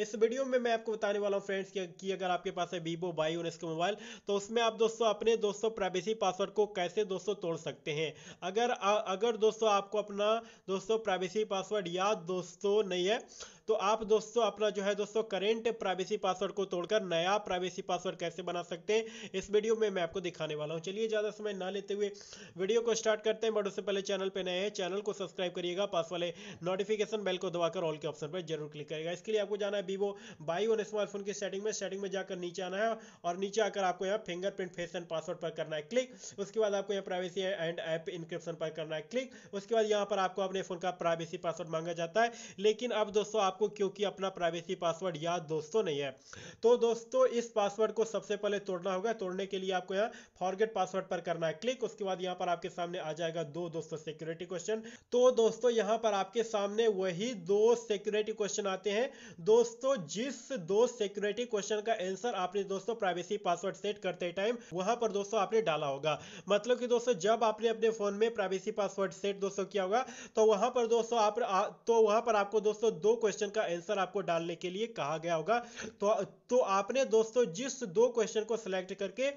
इस वीडियो में मैं आपको बताने वाला हूँ फ्रेंड्स कि अगर आपके पास है वीवो बाई और इसका मोबाइल तो उसमें आप दोस्तों अपने दोस्तों प्राइवेसी पासवर्ड को कैसे दोस्तों तोड़ सकते हैं अगर अगर दोस्तों आपको अपना दोस्तों प्राइवेसी पासवर्ड याद दोस्तों नहीं है तो आप दोस्तों अपना जो है दोस्तों करेंट प्राइवेसी पासवर्ड को तोड़कर नया प्राइवेसी पासवर्ड कैसे बना सकते हैं इस वीडियो में मैं आपको दिखाने वाला हूँ चलिए ज़्यादा समय ना लेते हुए वीडियो को स्टार्ट करते हैं बट उससे पहले चैनल पर नए हैं चैनल को सब्सक्राइब करिएगा पास वाले नोटिफिकेशन बेल को दबाकर ऑल के ऑप्शन पर जरूर क्लिक करेगा इसके लिए आपको जाना है वीवो बाई वन स्मार्टफोन की सेटिंग में सेटिंग में जाकर नीचे आना है और नीचे आकर आपको यहाँ फिंगरप्रिंट फेस एंड पासवर्ड पर करना है क्लिक उसके बाद आपको यहाँ प्राइवेसी एंड ऐप इंक्रिप्शन पर करना है क्लिक उसके बाद यहाँ पर आपको अपने फोन का प्राइवेसी पासवर्ड मांगा जाता है लेकिन अब दोस्तों आप आपको क्योंकि अपना प्राइवेसी पासवर्ड याद दोस्तों नहीं है तो दोस्तों इस पासवर्ड को सबसे पहले तोड़ना होगा तोड़ने के लिए आपको यहाँ फॉरगेट पासवर्ड पर करना है क्लिक उसके बाद यहाँ पर आपके सामने आ जाएगा दो दोस्तों सिक्योरिटी क्वेश्चन तो दोस्तों यहाँ पर आपके सामने वही दो सिक्योरिटी क्वेश्चन आते हैं दोस्तों जिस दो सिक्योरिटी क्वेश्चन का एंसर आपने दोस्तों प्राइवेसी पासवर्ड सेट करते टाइम वहां पर दोस्तों आपने डाला होगा मतलब कि दोस्तों जब आपने अपने फोन में प्राइवेसी पासवर्ड सेट दोस्तों किया होगा तो वहां पर दोस्तों आप तो वहां पर आपको दोस्तों दो क्वेश्चन क्वेश्चन का आंसर आपको डालने के लिए कहा गया होगा तो तो आपने दोस्तों जिस दो क्वेश्चन को सिलेक्ट करके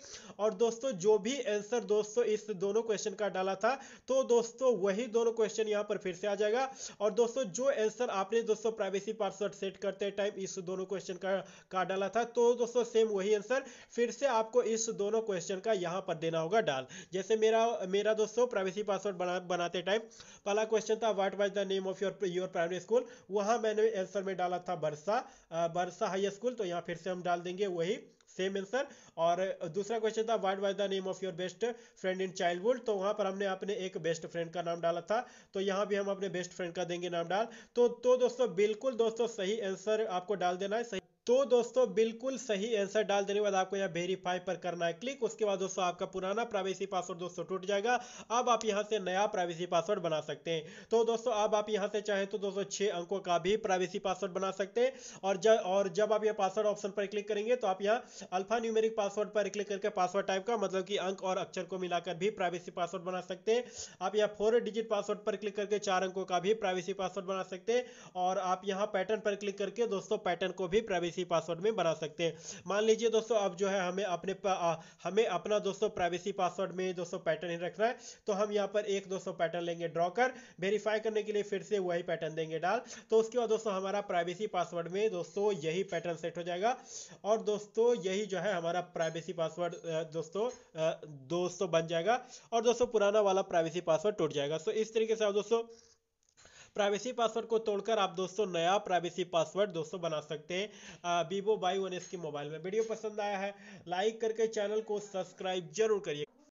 और दोस्तों जो भी आंसर दोस्तों इस दोनों क्वेश्चन का डाला था तो दोस्तों वही दोनों क्वेश्चन यहाँ पर फिर से आ जाएगा और दोस्तों जो आंसर आपने दोस्तों प्राइवेसी पासवर्ड सेट करते टाइम इस दोनों क्वेश्चन का, का डाला था तो दोस्तों सेम वही आंसर फिर से आपको इस दोनों क्वेश्चन का यहाँ पर देना होगा डाल जैसे मेरा मेरा दोस्तों प्राइवेसी पासवर्ड बना, बनाते टाइम पहला क्वेश्चन था what was the name of your your primary school वहां मैंने आंसर में डाला था बरसा बरसा हाई स्कूल तो यहाँ फिर से हम डाल देंगे वही सेम आंसर और दूसरा क्वेश्चन था what was the name of your best friend in childhood तो वहां पर हमने अपने एक बेस्ट फ्रेंड का नाम डाला था तो यहाँ भी हम अपने बेस्ट फ्रेंड का देंगे नाम डाल तो, तो दोस्तों बिल्कुल दोस्तों सही आंसर आपको डाल देना है सही तो दोस्तों बिल्कुल सही आंसर डाल देने के बाद आपको यहाँ वेरीफाई पर करना है क्लिक उसके बाद दोस्तों आपका पुराना प्राइवेसी पासवर्ड दोस्तों टूट जाएगा अब आप यहाँ से नया प्राइवेसी पासवर्ड बना सकते हैं तो दोस्तों अब आप यहाँ से चाहें तो दोस्तों छह अंकों का भी प्राइवेसी पासवर्ड बना सकते हैं और जब और जब आप यह पासवर्ड ऑप्शन पर क्लिक करेंगे तो आप यहाँ अल्फा न्यूमेरिक पासवर्ड पर क्लिक करके पासवर्ड टाइप का मतलब की अंक और अक्षर को मिलाकर भी प्राइवेसी पासवर्ड बना सकते हैं आप यहाँ फोर डिजिट पासवर्ड पर क्लिक करके चार अंकों का भी प्राइवेसी पासवर्ड बना सकते हैं और आप यहाँ पैटर्न पर क्लिक करके दोस्तों पैटर्न को भी प्राइवेसी प्राइवेसी पासवर्ड में बना सकते हैं मान लीजिए दोस्तों अब जो है हमें अपने हमें अपना दोस्तों प्राइवेसी पासवर्ड में दोस्तों पैटर्न ही रखना है तो हम यहाँ पर एक दोस्तों पैटर्न लेंगे ड्रॉ कर वेरीफाई करने के लिए फिर से वही पैटर्न देंगे डाल तो उसके बाद दोस्तों हमारा प्राइवेसी पासवर्ड में दोस्तों यही पैटर्न सेट हो जाएगा और दोस्तों यही जो है हमारा प्राइवेसी पासवर्ड दोस्तों दोस्तों बन जाएगा और दोस्तों पुराना वाला प्राइवेसी पासवर्ड टूट जाएगा सो तो इस तरीके से आप दोस्तों प्राइवेसी पासवर्ड को तोड़कर आप दोस्तों नया प्राइवेसी पासवर्ड दोस्तों बना सकते हैं वीवो बाई वन एस के मोबाइल में वीडियो पसंद आया है लाइक करके चैनल को सब्सक्राइब जरूर करिए